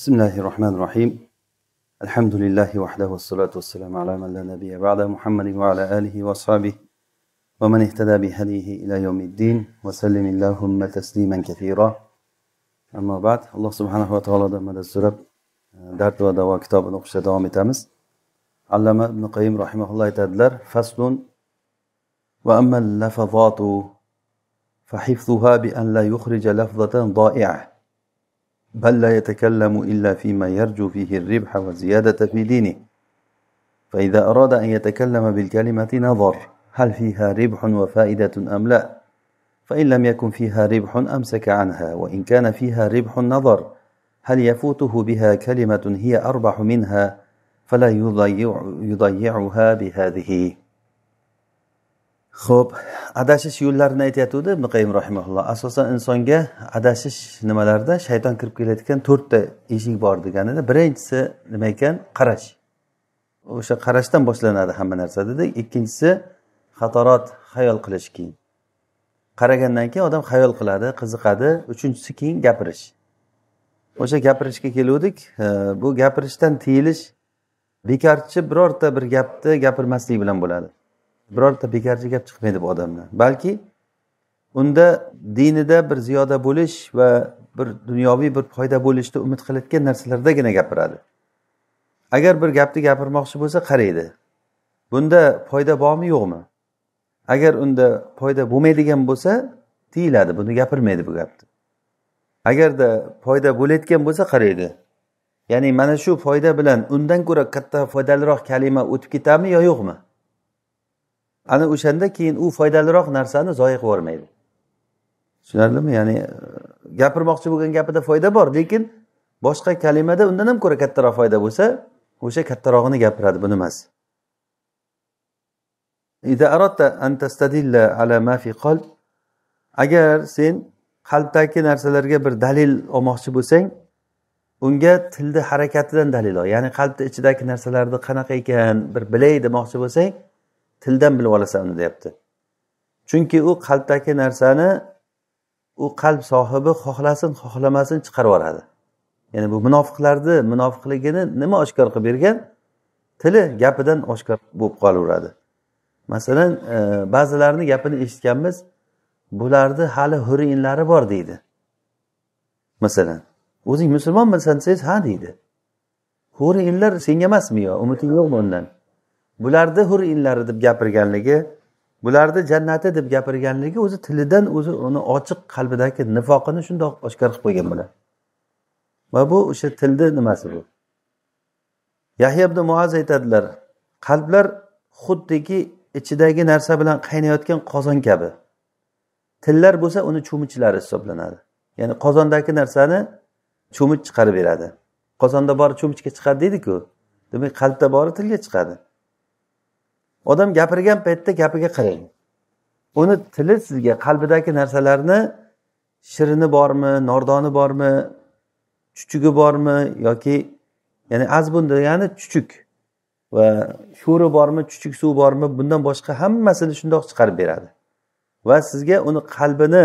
بسم الله الرحمن الرحيم الحمد لله وحده والصلاة والسلام على من لا نبي بعد محمد وعلى آله وأصحابه ومن اهتدى بهديه إلى يوم الدين وسلم اللهم تسليما كثيرا أما بعد الله سبحانه وتعالى دمد الزرب دارت ودواء كتاب نقشة دوام تامس علم ابن قيم رحمه الله تدلر فصل وأما اللفظات فحفظها بأن لا يخرج لفظة ضائعة بل لا يتكلم إلا فيما يرجو فيه الربح والزيادة في دينه فإذا أراد أن يتكلم بالكلمة نظر هل فيها ربح وفائدة أم لا فإن لم يكن فيها ربح أمسك عنها وإن كان فيها ربح نظر هل يفوته بها كلمة هي أربح منها فلا يضيع يضيعها بهذه ho'p adashish yo'llarini aytayotgandi muqaim qayim rahimaulloh asosan insonga adashish nimalarda shayton kirib kelayotgan to'rtta eshik bor deganida birinchisi nima ekan qarash o'sha qarashdan boshlanadi hamma narsa dedik ikkinchisi xatorot xayol qilish keyin qaragandan keyin odam xayol qiladi qiziqadi uchinchisi keyin gapirish o'sha gapirishga keluvdik bu gapirishdan tiyilish bekorchi birorta bir gapni gapirmaslik bilan bo'ladi birorta bekorchi gap chiqmaydi bu odamdan balki unda dinida bir ziyoda bo'lish va bir dunyoviy bir foyda bo'lishni umid qilayotgan narsalardagina gapiradi agar bir gapni gapirmoqchi bo'lsa qaraydi bunda foyda bormi yo'qmi agar unda foyda bo'lmaydigan bo'lsa tiyiladi buni gapirmaydi bu gapni agarda foyda bo'layotgan bo'lsa qaraydi ya'ni mana shu foyda bilan undan ko'ra katta foydaliroq kalima o'tib ketadimi yo yo'qmi ana o'shanda keyin u foydaliroq narsani zoya qilib yubormaydi tushunarlimi ya'ni e, gapirmoqchi bo'lgan gapida foyda bor lekin boshqa kalimada undan ham ko'ra kattaroq foyda bo'lsa o'sha kattarog'ini gapiradi buni emas agar sen qalbdagi narsalarga bir dalil olmoqchi bo'lsang unga tilni harakatidan dalil ol ya'ni qalbni ichidagi narsalarni qanaqa ekan bir bilay demoqchi bo'lsang tildan bilib olasan uni deyapti chunki u qalbdagi narsani u qalb sohibi xohlasin xohlamasin chiqarib yuboradi ya'ni bu munofiqlarni munofiqligini nima oshkor qilib bergan tili gapidan oshkor bo'lib qolaveradi masalan e, ba'zilarini gapini eshitganmiz bularni hali hurinlari bor deydi masalan o'zing musulmonmisan desangiz ha deydi hurinlar senga emasmi yo umiding yo'qmi undan bularni hur inlari deb gapirganligi bularni jannati deb gapirganligi o'zi tilidan o'zi uni ochiq qalbidagi nifoqini shundoq oshkor qilib qo'ygan bular va bu o'sha tilni nimasi bu yahya ibn muaz aytadilar qalblar xuddiki ichidagi narsa bilan qaynayotgan qozon kabi tillar bo'lsa uni cho'michlari hisoblanadi ya'ni qozondagi narsani cho'mich chiqarib beradi qozonda bori cho'michga chiqadi deydiku demak qalbda bori tilga chiqadi odam gapirgan paytda gapiga qarang uni tili sizga qalbidagi narsalarni shirini bormi nordoni bormi chuchugi bormi yoki ya'ni azbun degani chuchuk va sho'ri bormi chuchuk suv bormi bundan boshqa hammasini shundoq chiqarib beradi va sizga uni qalbini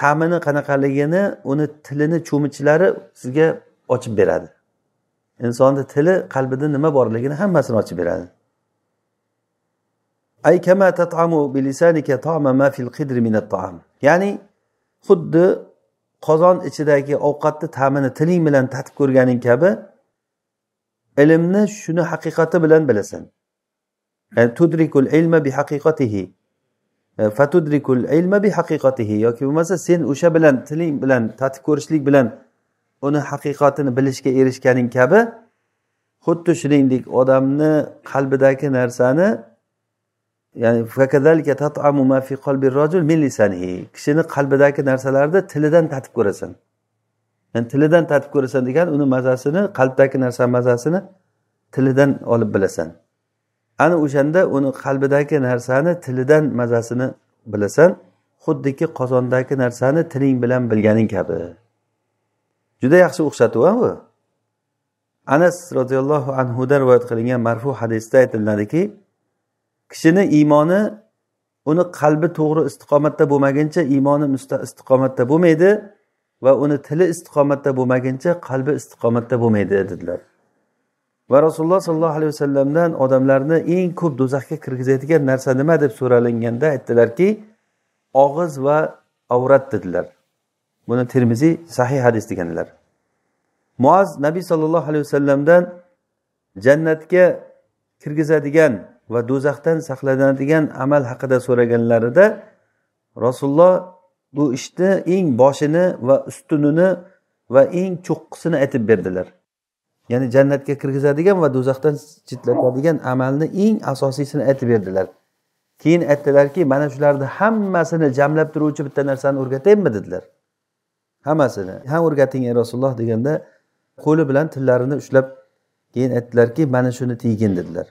ta'mini qanaqaligini uni tilini cho'michlari sizga ochib beradi insonni tili qalbida nima borligini hammasini ochib beradi ay kama tat'amu bilisanika ta'ma ma fil qidri min taam ya'ni xuddi qozon ichidagi ovqatni ta'mini tiling bilan tatib ko'rganing kabi ilmni shuni haqiqati bilan bilasan e, tudrikul ilma bi haqiqatihi e, fatudrikul ilma bi haqiqatihi yoki bo'lmasa sen o'sha bilan tiling bilan tatib ko'rishlik bilan uni haqiqatini bilishga erishganing kabi xuddi shuningdek odamni qalbidagi narsani ya'ni ma fi qalbi rajul min lisanihi kishini qalbidagi narsalarni tilidan tatib ko'rasan ya'ni tilidan tatib ko'rasan degan uni mazasini qalbdagi narsa mazasini tilidan olib bilasan ana o'shanda uni qalbidagi narsani tilidan mazasini bilasan xuddiki qozondagi narsani tiling bilan bilganing kabi juda yaxshi o'xshatuv a bu anas roziyallohu anhudan rivoyat qilingan marfu hadisda aytiladiki kishini iymoni uni qalbi to'g'ri istiqomatda bo'lmaguncha iymoni istiqomatda bo'lmaydi va uni tili istiqomatda bo'lmaguncha qalbi istiqomatda bo'lmaydi dedilar va rasululloh sollallohu alayhi vasallamdan odamlarni eng ko'p do'zaxga kirgizadigan narsa nima deb so'ralinganda aytdilarki og'iz va avrat dedilar buni termiziy sahih hadis deganlar muaz nabiy sollallohu alayhi vasallamdan jannatga kirgizadigan va do'zaxdan saqlanadigan amal haqida so'raganlarida rasululloh bu ishni eng boshini va ustunini va eng cho'qqisini aytib berdilar ya'ni jannatga kirgizadigan va do'zaxdan chetlatadigan amalni eng asosiysini aytib berdilar keyin aytdilarki mana shularni hammasini jamlab turuvchi bitta narsani o'rgataymi dedilar hammasini ha o'rgating ey rasululloh deganda qo'li bilan tillarini ushlab keyin aytdilarki mana shuni tiygin dedilar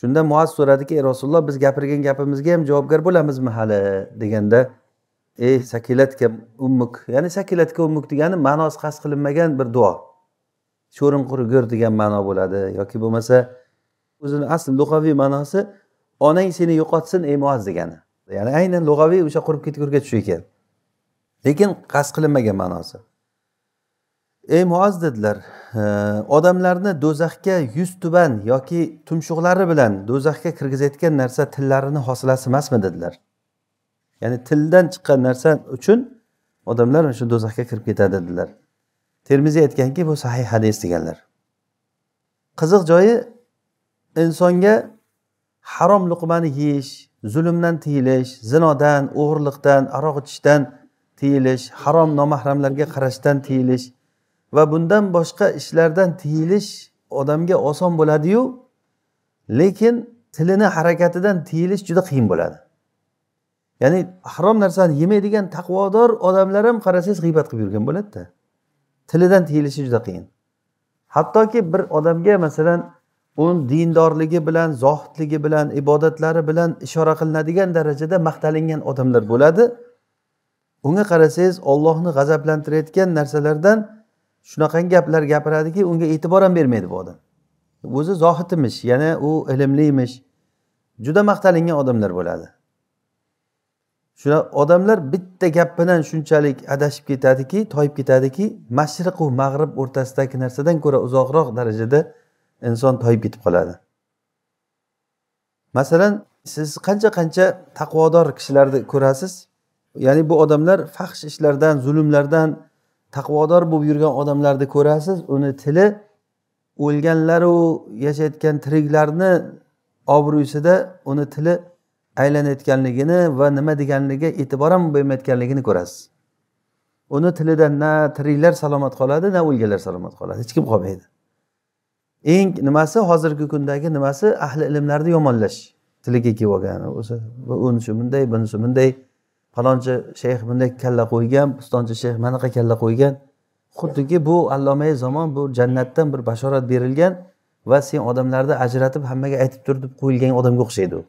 shunda muaz so'radiki ey rasululloh biz gapirgan gapimizga ham javobgar bo'lamizmi hali deganda ey sakilatka ummuk ya'ni sakilatka ummuk degani ma'nosi qasd qilinmagan bir duo sho'rin qurigur degan ma'no bo'ladi yoki bo'lmasa o'zini asl lug'aviy ma'nosi onang seni yo'qotsin ey muaz degani ya'ni aynan lug'aviy o'sha qurib ketgurga ekan lekin qasd qilinmagan ma'nosi ey muaz dedilar odamlarni do'zaxga yuz tuban yoki tumshuqlari bilan do'zaxga kirgizayotgan narsa tillarini hosilasi emasmi dedilar ya'ni tildan chiqqan narsa uchun odamlar shu do'zaxga kirib ketadi dedilar termiziy aytganki bu sahih hadis deganlar qiziq joyi insonga harom luqmani yeyish zulmdan tiyilish zinodan o'g'irliqdan aroq ichishdan tiyilish harom nomahramlarga qarashdan tiyilish va bundan boshqa ishlardan tiyilish odamga oson bo'ladiyu lekin tilini harakatidan tiyilish juda qiyin bo'ladi ya'ni harom narsani yemaydigan taqvodor odamlar ham qarasangiz g'iybat qilib yurgan bo'ladida tilidan tiyilishi juda qiyin hattoki bir odamga masalan uni dindorligi bilan zohidligi bilan ibodatlari bilan ishora qilinadigan darajada maqtalingan odamlar bo'ladi unga qarasangiz ollohni g'azablantirayotgan narsalardan shunaqangi gaplar gapiradiki unga e'tibor ham bermaydi bu odam o'zi zohid emish yana u emish juda maqtalingan odamlar bo'ladi shuna odamlar bitta gap bilan shunchalik adashib ketadiki toyib ketadiki mashriqu mag'rib o'rtasidagi narsadan ko'ra uzoqroq darajada inson toyib ketib qoladi masalan siz qancha qancha taqvodor kishilarni ko'rasiz ya'ni bu odamlar fahsh ishlardan zulmlardan taqvodor bo'lib yurgan odamlarni ko'rasiz uni tili o'lganlaru yashayotgan tiriklarni obro'sida uni tili aylanayotganligini va nima deganligiga e'tibor ham bermayotganligini ko'rasiz uni tilidan na tiriklar salomat qoladi na o'lganlar salomat qoladi hech kim qolmaydi eng nimasi hozirgi kundagi nimasi ahli ilmlarni yomonlash tiliga kelib olgan o'sha bunisi bunday bunisi bunday falonchi shayx bunday kalla qo'ygan pistonchi shayx manaqa kalla qo'ygan xuddiki bu allomai zamon bu jannatdan bir bashorat berilgan va sen odamlarni ajratib hammaga aytib tur deb qo'yilgan odamga o'xshaydi u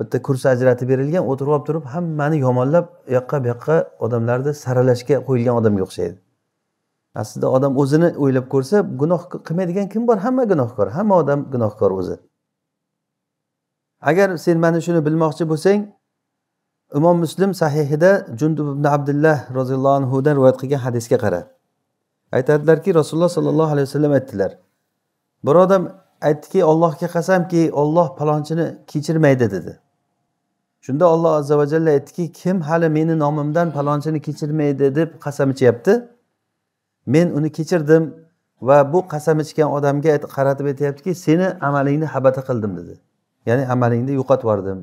bitta kursi ajratib berilgan o'tirib olib turib hammani yomonlab u yoqqa bu yoqqa odamlarni saralashga qo'yilgan odamga o'xshaydi aslida odam o'zini o'ylab ko'rsa gunoh qilmaydigan kim bor hamma gunohkor hamma odam gunohkor o'zi agar sen mana shuni bilmoqchi bo'lsang imom muslim sahihida jundub ibn abdulloh roziyallohu anhudan rivoyat qilgan hadisga qara aytadilarki rasululloh sollallohu alayhi vasallam aytdilar bir odam aytdiki ollohga qasamki olloh palonchini kechirmaydi dedi shunda olloh azza va jalla aytdiki kim hali meni nomimdan palonchini kechirmaydi deb qasam ichyapti men uni kechirdim va bu qasam ichgan odamga qaratib aytyaptiki seni amalingni habata qildim dedi ya'ni amalingni yo'qotib yubordim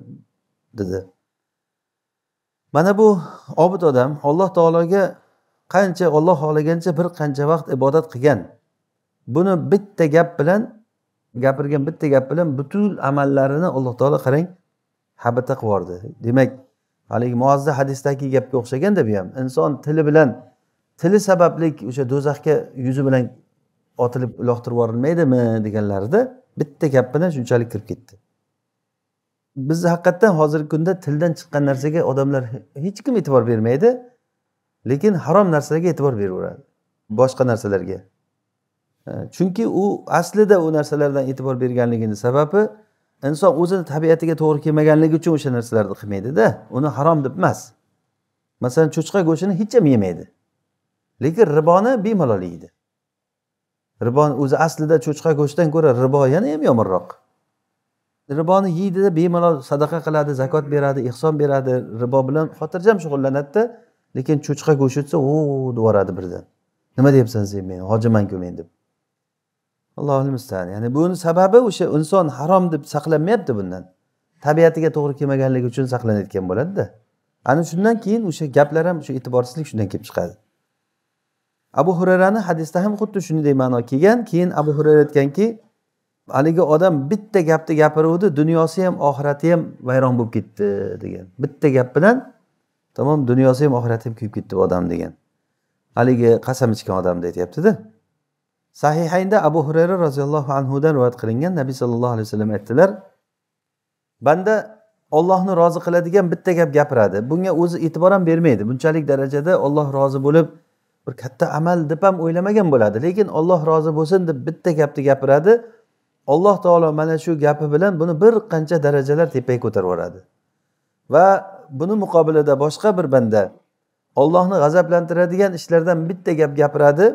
dedi mana bu obid odam alloh taologa qancha olloh xohlagancha bir qancha vaqt ibodat qilgan buni bitta gap bilan gapirgan bitta gap bilan butun amallarini alloh taolo qarang habata qilib yubordi demak haligi muazza hadisdagi gapga o'xshaganda bu ham inson tili bilan tili sabablik o'sha do'zaxga yuzi bilan otilib uloqtirib yuborilmaydimi deganlarida bitta gap bilan shunchalik kirib ketdi biz haqiqatdan hozirgi kunda tildan chiqqan narsaga odamlar hech kim e'tibor bermaydi lekin harom narsalarga e'tibor beraveradi boshqa narsalarga chunki u aslida u narsalardan e'tibor berganligini sababi inson o'zini tabiatiga to'g'ri kelmaganligi uchun o'sha narsalarni qilmaydida uni harom deb emas masalan cho'chqa go'shtini hech ham yemaydi lekin riboni bemalol yeydi riboni o'zi aslida cho'chqa go'shtidan ko'ra ribo yana ham yomonroq riboni yeydida bemalol sadaqa qiladi zakot beradi ehson beradi ribo bilan xotirjam shug'ullanadida lekin cho'chqa go'shti o'tsa u deboradi birdan nima deyapsan sen men hojimanku men deb allohu mustaan ya'ni buni sababi o'sha inson harom deb saqlanmayapti bundan tabiatiga to'g'ri kelmaganligi uchun saqlanayotgan bo'ladida ana shundan keyin o'sha gaplar ham o'sha e'tiborsizlik shundan kelib chiqadi abu hurarani hadisda ham xuddi shunday ma'no kelgan keyin abu hurara aytganki haligi odam bitta gapni gapiruvdi dunyosi ham oxirati ham vayron bo'lib ketdi degan bitta gap bilan tamom dunyosi ham oxirati ham kuyib ketdi bu odam degan haligi qasam ichgan odamni aytyaptida sahihaynda abu hurayra roziyallohu anhudan rivoyat qilingan nabiy sallallohu alayhi vasallam aytdilar banda ollohni rozi qiladigan bitta gap gapiradi bunga o'zi e'tibor ham bermaydi bunchalik darajada olloh rozi bo'lib bir katta amal deb ham o'ylamagan bo'ladi lekin olloh rozi bo'lsin deb bitta gapni gapiradi alloh taolo mana shu gapi bilan buni bir qancha darajalar tepaga ko'tarib yuboradi va buni muqobilida boshqa bir banda ollohni g'azablantiradigan ishlardan bitta gap gapiradi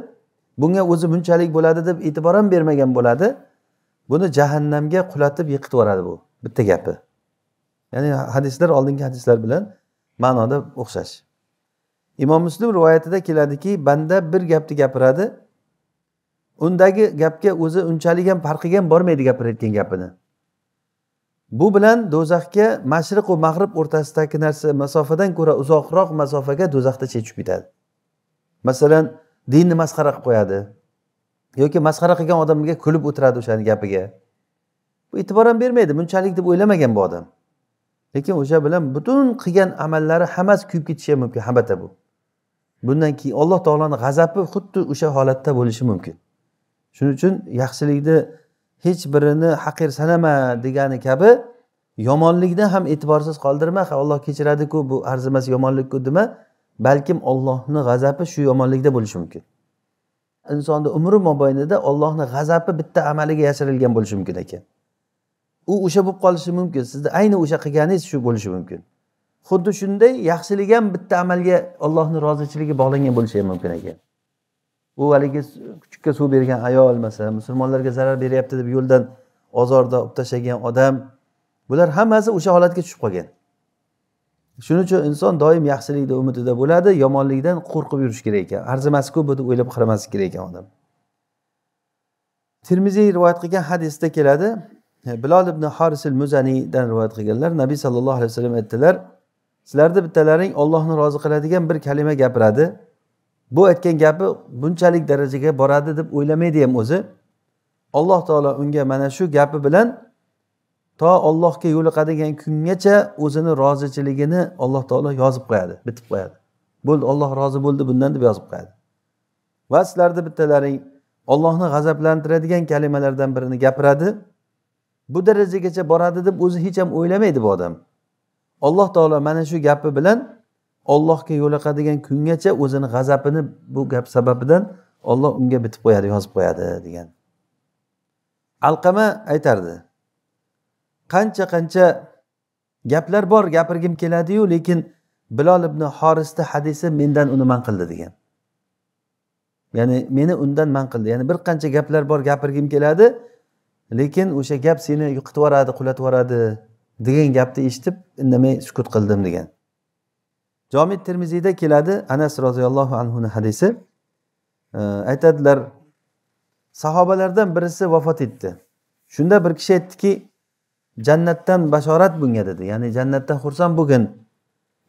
bunga o'zi bunchalik bo'ladi deb e'tibor ham bermagan bo'ladi buni jahannamga qulatib yiqitib yuboradi bu bitta gapi ya'ni hadislar oldingi hadislar bilan ma'noda o'xshash imom muslim rivoyatida keladiki banda bir gapni gapiradi undagi gapga o'zi unchalik ham farqiga ham bormaydi gapirayotgan gapini bu bilan do'zaxga mashriq va mag'rib o'rtasidagi narsa masofadan ko'ra uzoqroq masofaga do'zaxda chechib ketadi masalan dinni masxara qilib qo'yadi yoki masxara qilgan odamga kulib o'tiradi o'shani gapiga bu e'tibor ham bermaydi bunchalik deb o'ylamagan bu odam lekin o'sha bilan butun qilgan amallari hammasi kuyib ketishi ham mumkin habata bu bundan keyin alloh taoloni g'azabi xuddi o'sha holatda bo'lishi mumkin shuning uchun yaxshilikni hech birini haqir sanama degani kabi yomonlikni ham e'tiborsiz qoldirma ha olloh kechiradiku bu arzimas yomonlikku dema balkim ollohni g'azabi shu yomonlikda bo'lishi mumkin insonni umri mobaynida ollohni g'azabi bitta amaliga yashirilgan bo'lishi mumkin ekan u o'sha bo'lib qolishi mumkin sizni ayni o'sha qilganingiz shu bo'lishi mumkin xuddi shunday yaxshilik ham bitta amalga ollohni rozichiligi bog'langan bo'lishi ham mumkin ekan u haligi kuchukka suv bergan ayol masalan musulmonlarga zarar beryapti deb yo'ldan ozorda olib tashlagan odam bular hammasi o'sha holatga tushib qolgan shuning uchun inson doim yaxshilikni umidida bo'ladi yomonlikdan qo'rqib yurish kerak ekan arzimasku bu deb o'ylab qaramaslik kerak ekan odam termiziy rivoyat qilgan hadisda keladi bilol ibn horisil muzaniydan rivoyat qilganlar nabiy sallallohu alayhi vasallam aytdilar sizlarni bittalaring ollohni rozi qiladigan bir kalima gapiradi bu aytgan gapi bunchalik darajaga boradi deb o'ylamaydi ham o'zi alloh taolo unga mana shu gapi bilan to ollohga yo'liqadigan kungacha o'zini rozichiligini alloh taolo yozib qo'yadi bitib qo'yadi bo'ldi olloh rozi bo'ldi bundan deb yozib qo'yadi va sizlarni bittalaring ollohni g'azablantiradigan kalimalardan birini gapiradi bu darajagacha boradi deb o'zi hech ham o'ylamaydi bu odam alloh taolo mana shu gapi bilan ollohga yo'liqadigan kungacha o'zini g'azabini bu gap sababidan olloh unga bitib qo'yadi yozib qo'yadi degan alqama aytardi qancha qancha gaplar bor gapirgim keladiyu lekin bilol ibn horisni hadisi mendan uni man qildi degan ya'ni meni undan man qildi ya'ni bir qancha gaplar bor gapirgim keladi lekin o'sha gap seni yiqitib yuboradi qulatib yuboradi degan gapni eshitib indamay sukut qildim degan jomid termiziyda keladi anas roziyallohu anhuni hadisi aytadilar sahobalardan birisi vafot etdi shunda bir kishi aytdiki jannatdan bashorat bunga dedi ya'ni jannatdan xursand bo'lgin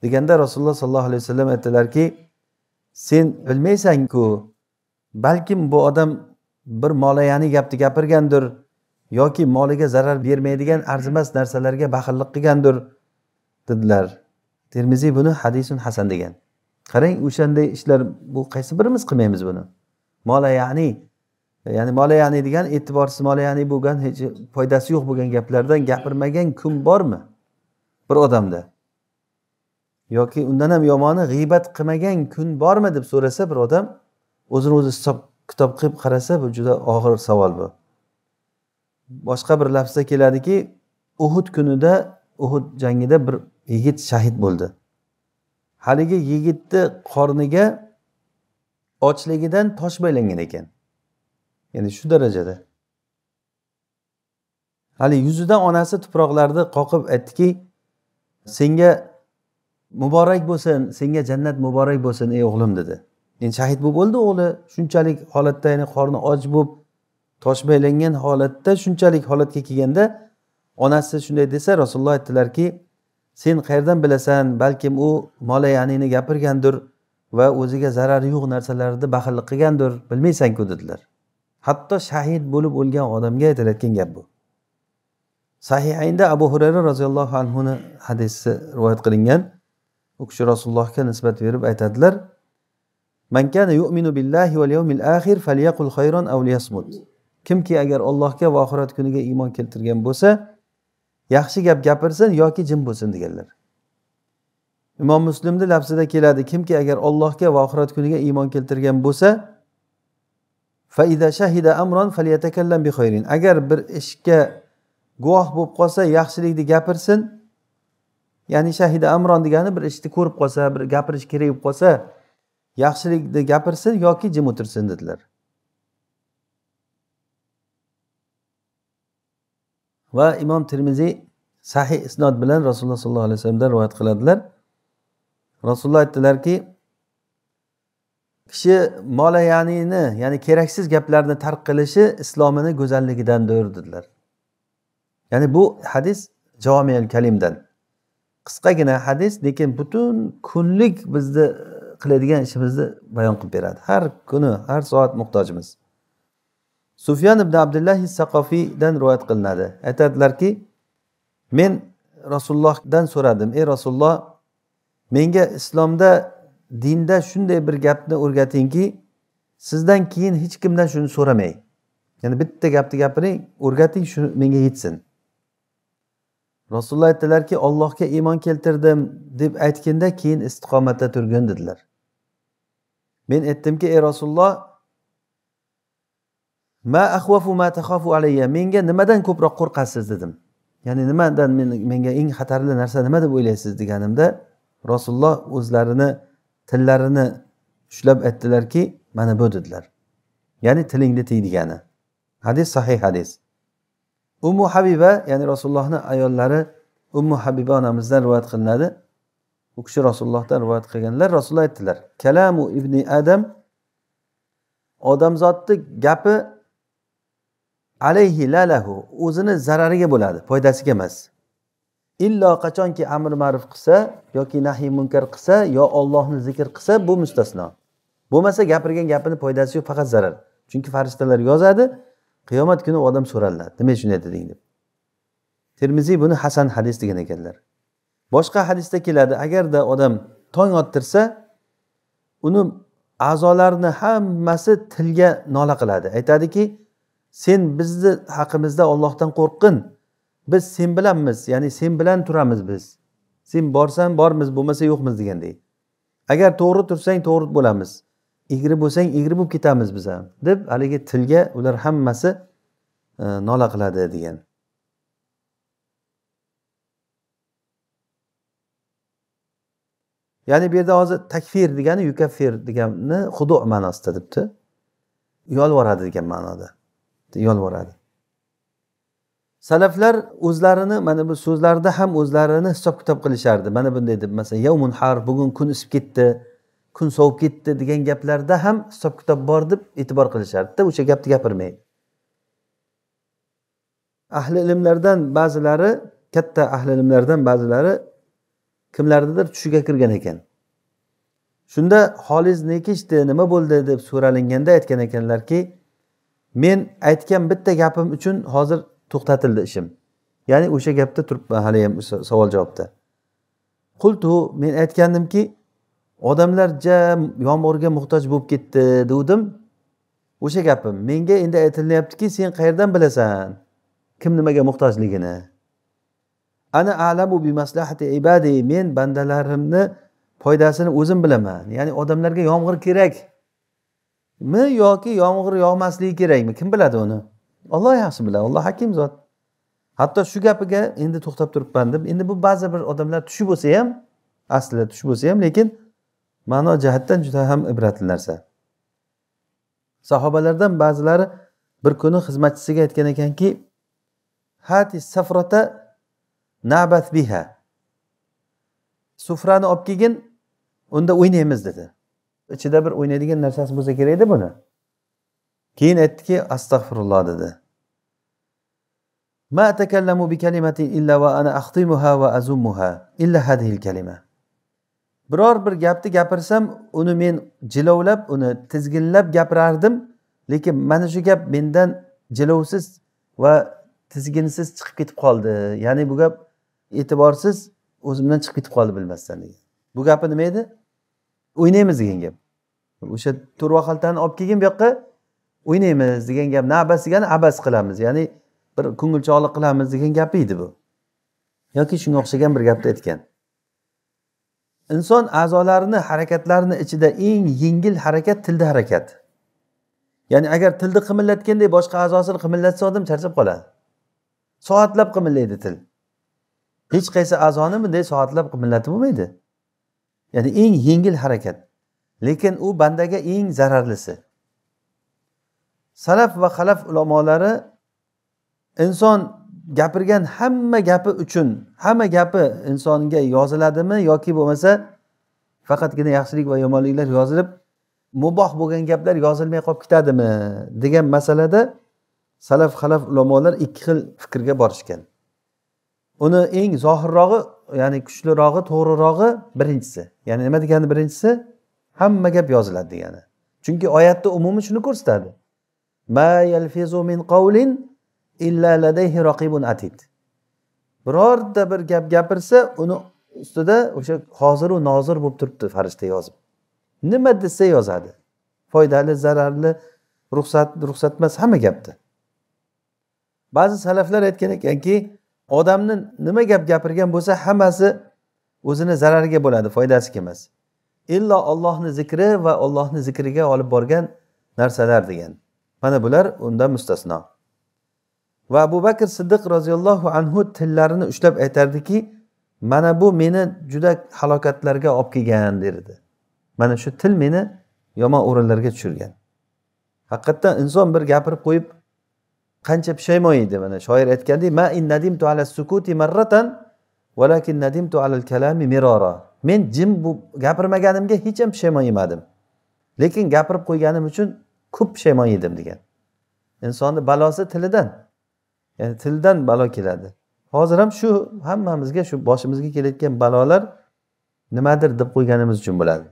deganda rasululloh sollallohu alayhi vasallam aytdilarki sen bilmaysanku balkim bu odam bir molayani gapni gapirgandir yoki moliga zarar bermaydigan arzimas narsalarga baxillik qilgandir dedilar termiziy buni hadisun hasan degan qarang o'shanday ishlar bu qaysi birimiz qilmaymiz buni mola ya'ni ya'ni mola ya'ni degan e'tiborsiz mola ya'ni bo'lgan hech foydasi yo'q bo'lgan gaplardan gapirmagan kun bormi bir odamda yoki undan ham yomoni g'iybat qilmagan kun bormi deb so'rasa bir odam o'zini o'zi hisob kitob qilib qarasa bu juda og'ir savol bu boshqa bir lafzda keladiki uhud kunida uhud jangida bir yigit shahid bo'ldi haligi yigitni qorniga ochligidan tosh baylangan ekan ya'ni shu darajada hali yuzidan onasi tuproqlarni qoqib aytdiki senga muborak bo'lsin senga jannat muborak bo'lsin ey o'g'lim dedi endi shahid bo'lib o'ldi o'g'li shunchalik holatda ya'ni qorni och bo'lib toshbaylangan holatda shunchalik holatga kelganda onasi shunday desa rasululloh aytdilarki sen qayerdan bilasan balkim u molayanini gapirgandir va o'ziga zarari yo'q narsalarni baxillik qilgandir bilmaysanku dedilar hatto shahid bo'lib o'lgan odamga aytilayotgan gap bu sahihaynda abu hurayra roziyallohu anhuni hadisi rivoyat qilingan u kishi rasulullohga nisbat berib aytadilar man kana yu'minu billahi yawmil falyaqul aw kimki agar allohga va oxirat kuniga iymon keltirgan bo'lsa yaxshi gap gapirsin yoki jim bo'lsin deganlar imom muslimni lafzida keladi kimki agar ollohga va oxirat kuniga iymon keltirgan bo'lsa shahida amron falyatakallam bi agar bir ishga guvoh bo'lib qolsa yaxshilikni gapirsin ya'ni shahida amron degani bir ishni ko'rib qolsa bir gapirish kerak bo'lib qolsa yaxshilikni gapirsin yoki jim o'tirsin dedilar va imom termiziy sahih isnod bilan rasululloh sollallohu alayhi vasallamdan rivoyat qiladilar rasululloh aytdilarki kishi mola ya'ni keraksiz gaplarni tark qilishi islomini go'zalligidandir dedilar ya'ni bu hadis jomil kalimdan qisqagina hadis lekin butun kunlik bizni qiladigan ishimizni bayon qilib beradi har kuni har soat muhtojmiz sufyan ibn abdullah saqofiydan rivoyat qilinadi aytadilarki men rasulullohdan so'radim ey rasululloh menga islomda dinda shunday bir gapni o'rgatingki sizdan keyin hech kimdan shuni so'ramay ya'ni bitta gapni gapiring o'rgating shu menga yetsin rasululloh aytdilarki ollohga iymon keltirdim deb aytganda keyin istiqomatda turgin dedilar men aytdimki ey rasululloh ma ahvafu ma tahofu alayya menga nimadan ko'proq qo'rqasiz dedim ya'ni nimadan men menga eng xatarli narsa nima deb o'ylaysiz deganimda rasululloh o'zlarini tillarini ushlab aytdilarki mana bu dedilar ya'ni tilingni tiy degani hadis sahih hadis ummu habiba ya'ni rasulullohni ayollari ummu habiba onamizdan rivoyat qilinadi u kishi rasulullohdan rivoyat qilganlar rasululloh aytdilar kalamu ibni adam odamzodni gapi alayhi lalahu o'zini zarariga bo'ladi foydasiga emas illo qachonki amr ma'ruf qilsa yoki nahiy munkar qilsa yo ollohni zikr qilsa bu mustasno bo'lmasa gapirgan gapini foydasi yo'q faqat zarar chunki farishtalar yozadi qiyomat kuni odam so'raladi nima uchun deding deb termiziy buni hasan hadis degan ekanlar boshqa hadisda keladi agarda odam tong ottirsa uni a'zolarini hammasi tilga nola qiladi aytadiki sen bizni haqimizda ollohdan qo'rqqin biz sen bilanmiz ya'ni sen bilan turamiz biz sen borsan bormiz bo'lmasa yo'qmiz deganday agar to'g'ri tursang to'g'ri bo'lamiz egri bo'lsang egri bo'lib ketamiz biz ham deb haligi tilga ular hammasi e, nola qiladi degan ya'ni bu yerda hozir takfir degani yukafir deganni xudu ma'nosida debdi yolvoradi degan ma'noda yolvoradi salaflar o'zlarini mana bu so'zlarida ham o'zlarini hisob kitob qilishardi mana bunday deb masalan yavmun har bugun kun isib ketdi kun sovib ketdi degan gaplarda ham hisob kitob bor deb e'tibor qilishardida o'sha gapni gapirmaydi ahli ilmlardan ba'zilari katta ahli ilmlardan ba'zilari kimlarnidir tushiga kirgan ekan shunda holiz nekishdi nima bo'ldi deb so'ralinganda aytgan ekanlarki men aytgan bitta gapim uchun hozir to'xtatildi ishim ya'ni o'sha gapda turibman haliyam savol javobda qultu men aytgandimki odamlar ja yomg'irga muhtoj bo'lib ketdi degandim o'sha gapim menga endi aytilyaptiki sen qayerdan bilasan kim nimaga muhtojligini ana alamu bi maslahati ibadi men bandalarimni foydasini o'zim bilaman ya'ni odamlarga yomg'ir kerak mi yoki yomg'ir yog'masligi kerakmi kim biladi uni olloh yaxshi biladi olloh hakim zot hatto shu gapiga endi to'xtab turibman deb endi bu ba'zi bir odamlar tushi bo'lsa ham aslida tush bo'lsa ham lekin ma'no jihatdan juda ham ibratli narsa sahobalardan ba'zilari bir kuni xizmatchisiga aytgan ekanki hati safrota nabat biha sufrani olib kelgin unda o'ynaymiz dedi ichida bir o'ynaydigan narsasi bo'lsa kerak edi buni keyin aytdiki astag'firulloh dedi ما illa بكلمة ana وأنا أختمها وأزمها illa هذه kalima biror bir gapni gapirsam uni men jilovlab uni tizginlab gapirardim lekin mana shu gap mendan jilovsiz va tizginsiz chiqib ketib qoldi ya'ni bu gap e'tiborsiz o'zimdan chiqib ketib qoldi bilmasdan degan bu gapi nima edi o'ynaymiz degan gap o'sha to'rva xaltani olib kelgin bu yoqqa o'ynaymiz degan gap na abas degani abas qilamiz ya'ni bir ko'ngilchog'lik qilamiz degan gap edi bu yoki shunga o'xshagan bir gapni aytgan inson a'zolarini harakatlarini ichida eng yengil harakat tilda harakat ya'ni agar tilni qimillatganday boshqa a'zosini qimillatsa odam charchab qoladi soatlab qimillaydi til hech qaysi a'zoni bunday soatlab qimillatib bo'lmaydi ya'ni eng yengil harakat lekin u bandaga eng zararlisi salaf va xalaf ulamolari inson gapirgan hamma gapi uchun hamma gapi insonga yoziladimi yoki bo'lmasa faqatgina yaxshilik va yomonliklar yozilib muboh bo'lgan gaplar yozilmay qolib ketadimi degan masalada salaf xalaf ulamolar ikki xil fikrga borishgan uni eng zohirrog'i ya'ni kuchlirog'i to'g'rirog'i birinchisi ya'ni nima degani birinchisi hamma gap yoziladi degani chunki oyatni umumi shuni ko'rsatadi min illa ladayhi atid birorta bir gap gapirsa uni ustida o'sha hoziru nozir bo'lib turibdi farishta yozib nima desa yozadi foydali zararli ruxsat ruxsat emas hamma gapni ba'zi salaflar aytgan ekanki odamni nima gap gapirgan bo'lsa hammasi o'zini zarariga bo'ladi foydasi kelmas illo ollohni zikri va ollohni zikriga olib borgan narsalar degan mana bular undan mustasno va abu bakr siddiq roziyallohu anhu tillarini ushlab aytardiki mana bu meni juda halokatlarga olib kelgan derdi mana shu til meni yomon o'rinlarga tushirgan haqiqatdan inson bir gapirib qo'yib qancha pushaymon edi mana shoir aytgandek sukuti marratan valakin nadimtu kalami men jim bu gapirmaganimga hech ham pushaymon emadim lekin gapirib qo'yganim uchun ko'p pushaymon yedim degan insonni balosi tilidan ya'ni tildan balo keladi hozir ham shu hammamizga shu boshimizga kelayotgan balolar nimadir deb qo'yganimiz uchun bo'ladi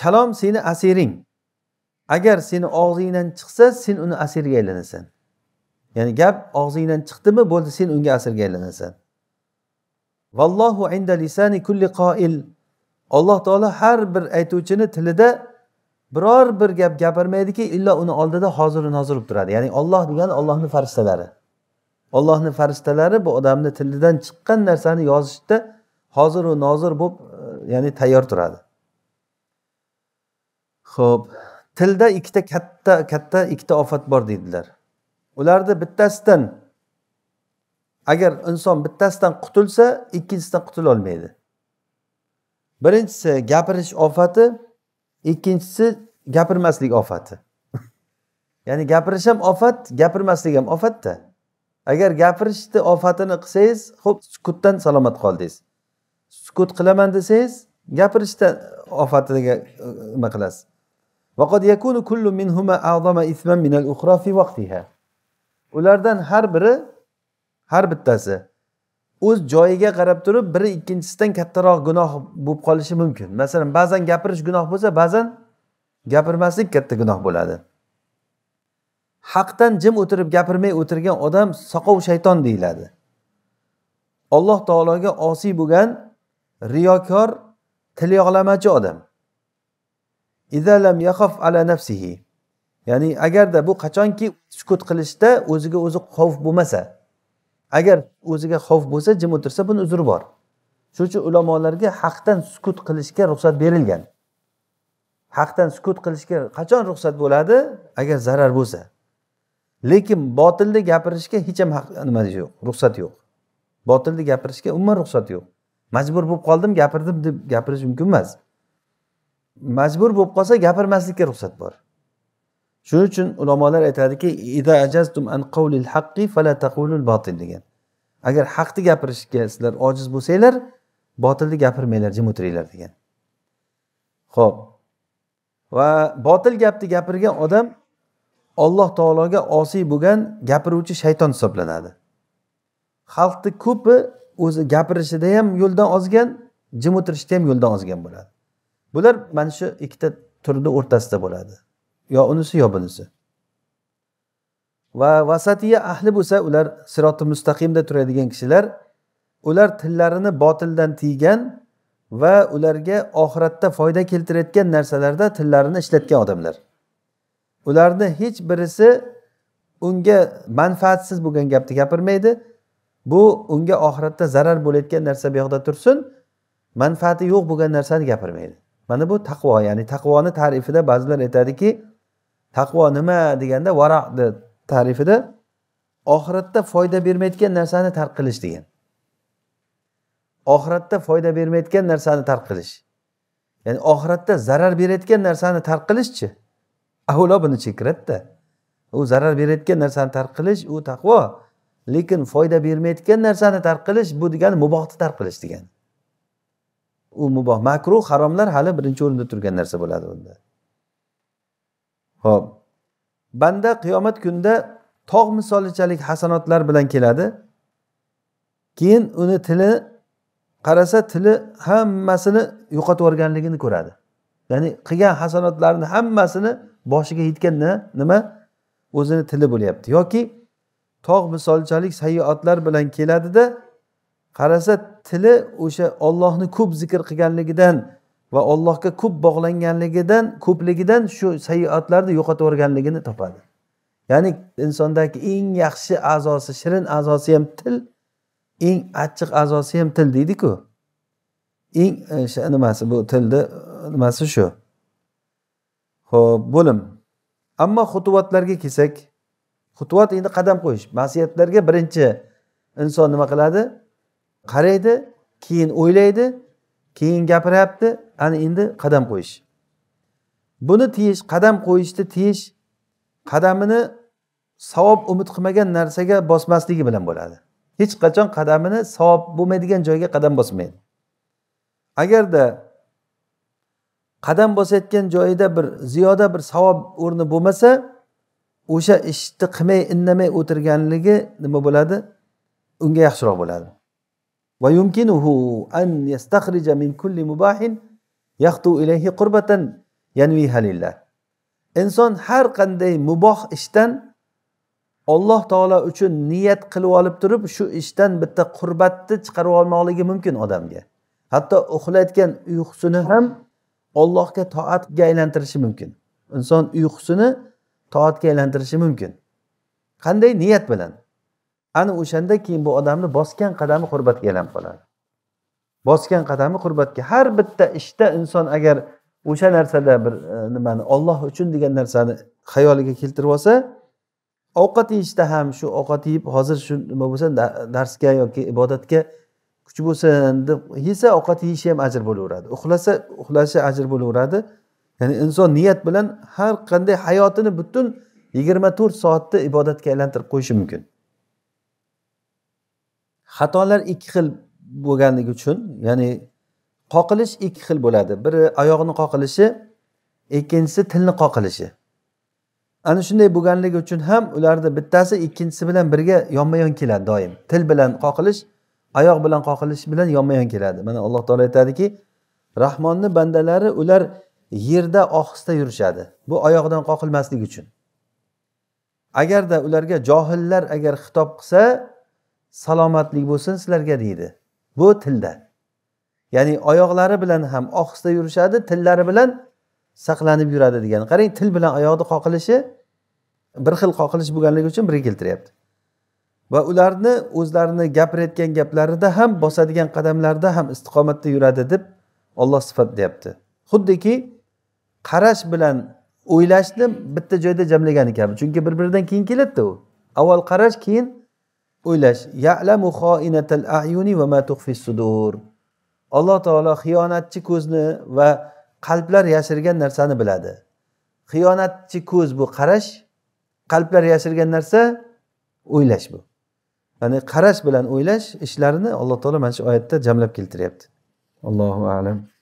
kalom seni asiring agar seni og'zingdan chiqsa sen uni asirga aylanasan ya'ni gap og'zingdan chiqdimi bo'ldi sen unga asirga aylanasan vallohu inda lisani kulli qoil alloh taolo har bir aytuvchini tilida biror bir gap gapirmaydiki illo uni oldida hoziru nozir bo'lib turadi ya'ni olloh degani ollohni farishtalari ollohni farishtalari bu odamni tilidan chiqqan narsani yozishda hoziru nozir bo'lib e, ya'ni tayyor turadi ho'p tilda ikkita katta katta ikkita ofat bor deydilar ularni bittasidan agar inson bittasidan qutulsa ikkinchisidan qutulolmaydi birinchisi gapirish ofati ikkinchisi gapirmaslik ofati ya'ni gapirish ham ofat gapirmaslik ham ofatda agar gapirishni ofatini qilsangiz ho'p sukutdan salomat qoldingiz sukut qilaman desangiz gapirishda ofatiga nima qilasiz ulardan har biri har bittasi o'z joyiga qarab turib biri ikkinchisidan kattaroq gunoh bo'lib qolishi mumkin masalan ba'zan gapirish gunoh bo'lsa ba'zan gapirmaslik katta gunoh bo'ladi haqdan jim o'tirib gapirmay o'tirgan odam soqov shayton deyiladi alloh taologa osiy bo'lgan riyokor tilyog'lamachi odam lam yaxof ala nafsihi ya'ni agarda bu qachonki sukut qilishda o'ziga o'zi xavf bo'lmasa agar o'ziga xavf bo'lsa jim o'tirsa buni uzri bor shuning uchun ulamolarga haqdan sukut qilishga ruxsat berilgan haqdan sukut qilishga qachon ruxsat bo'ladi agar zarar bo'lsa lekin botilni gapirishga hech ham nima yo'q ruxsat yo'q botilni gapirishga umuman ruxsat yo'q majbur bo'lib qoldim gapirdim deb gapirish mumkin emas majbur bo'lib qolsa gapirmaslikka ruxsat bor shuning uchun ulamolar aytadiki degan agar haqni gapirishga sizlar ojiz bo'lsanglar botilni gapirmanglar jim o'tiringlar degan ho'p va botil gapni gapirgan odam olloh taologa osiy bo'lgan gapiruvchi shayton hisoblanadi xalqni ko'pi o'zi gapirishida ham yo'ldan ozgan jim o'tirishda ham yo'ldan ozgan bo'ladi bular mana shu ikkita turni o'rtasida bo'ladi yo unisi yo bunisi va vasatiya ahli bo'lsa ular siroti mustaqimda turadigan kishilar ular tillarini botildan tiygan va ularga oxiratda foyda keltirayotgan narsalarda tillarini ishlatgan odamlar ularni hech birisi unga manfaatsiz bo'lgan gapni gapirmaydi bu unga oxiratda zarar bo'layotgan narsa buyoqda tursin manfaati yo'q bo'lgan narsani gapirmaydi mana bu taqvo ya'ni taqvoni ta'rifida ba'zilar aytadiki taqvo nima deganda varaqni ta'rifida oxiratda foyda bermayotgan narsani tark qilish degan oxiratda foyda bermayotgan narsani tark qilish ya'ni oxiratda zarar berayotgan narsani tark qilishchi avvalo buni chekiradida u zarar berayotgan narsani tark qilish u taqvo lekin foyda bermayotgan narsani tark qilish bu degani mubohni tark qilish degani u muboh makruh haromlar hali birinchi o'rinda turgan narsa bo'ladi unda ho'p banda qiyomat kunida tog' misolichalik hasanotlar bilan keladi keyin uni tili qarasa tili hammasini yo'qotib yuborganligini ko'radi ya'ni qilgan hasanotlarini hammasini boshiga yetgan nima o'zini tili bo'lyapti yoki tog' misolchalik sayyoatlar bilan keladida qarasa tili o'sha ollohni ko'p zikr qilganligidan va ollohga ko'p bog'langanligidan ko'pligidan shu sayoatlarni yo'qotib yuborganligini topadi ya'ni insondagi eng yaxshi a'zosi shirin a'zosi ham til eng achchiq a'zosi ham til deydiku eng e, nimasi bu tilni nimasi shu ho'p bo'lim ammo xutuvatlarga kelsak xutvat endi qadam qo'yish masiyatlarga birinchi inson nima qiladi qaraydi keyin o'ylaydi keyin gapiryapti ana endi qadam qo'yish buni tiyish qadam qo'yishni tiyish qadamini savob umid qilmagan narsaga bosmasligi bilan bo'ladi hech qachon qadamini savob bo'lmaydigan joyga qadam bosmaydi agarda qadam bosayotgan joyida bir ziyoda bir savob o'rni bo'lmasa o'sha ishni qilmay indamay o'tirganligi nima bo'ladi unga yaxshiroq bo'ladi ويمكنه أن يستخرج من كل مباح يخطو إليه قربة ينويها لله inson har qanday muboh ishdan olloh taolo uchun niyat qilib olib turib shu ishdan bitta qurbatni chiqarib olmoqligi mumkin odamga hatto uxlayotgan uyqusini ham ollohga toatga aylantirishi mumkin inson uyqusini toatga aylantirishi mumkin qanday niyat bilan ana o'shanda keyin bu odamni bosgan qadami qurbatga aylanib qoladi bosgan qadami qurbatga har bitta ishda inson agar o'sha narsada bir e, nimani olloh uchun degan narsani xayoliga keltirib olsa ovqat yeyishda ham shu ovqat yeyib hozir shu nima bo'lsa darsga yoki ibodatga kuch bo'lsin deb yesa ovqat yeyishi ham ajr bo'laveradi uxlasa uxlashi ajr bo'laveradi ya'ni inson niyat bilan har qanday hayotini butun yigirma to'rt soatni ibodatga aylantirib qo'yishi mumkin xatolar ikki xil bo'lganligi uchun ya'ni qoqilish ikki xil bo'ladi biri oyoqni qoqilishi ikkinchisi tilni qoqilishi ana shunday bo'lganligi uchun ham ularni bittasi ikkinchisi bilan birga yonma yon keladi doim til bilan qoqilish oyoq bilan qoqilish bilan yonma yon keladi mana alloh taolo aytadiki rahmonni bandalari ular yerda ohista yurishadi bu oyoqdan qoqilmaslik uchun agarda ularga johillar agar xitob qilsa salomatlik bo'lsin sizlarga deydi bu tilda ya'ni oyoqlari bilan ham ohista yurishadi tillari bilan saqlanib yuradi degan qarang til bilan oyoqni qoqilishi bir xil qoqilish bo'lganligi uchun birga keltiryapti va ularni o'zlarini gapirayotgan gaplarida ham bosadigan qadamlarida ham istiqomatda yuradi deb olloh sifatlayapti xuddiki qarash bilan o'ylashni bitta joyda jamlagani kabi chunki bir biridan keyin keladida u avval qarash keyin o'ylash yalamu va ma sudur alloh taolo xiyonatchi ko'zni va qalblar yashirgan narsani biladi xiyonatchi ko'z bu qarash qalblar yashirgan narsa o'ylash bu ya'ni qarash bilan o'ylash ishlarini alloh taolo mana shu oyatda jamlab keltiryapti allohu alam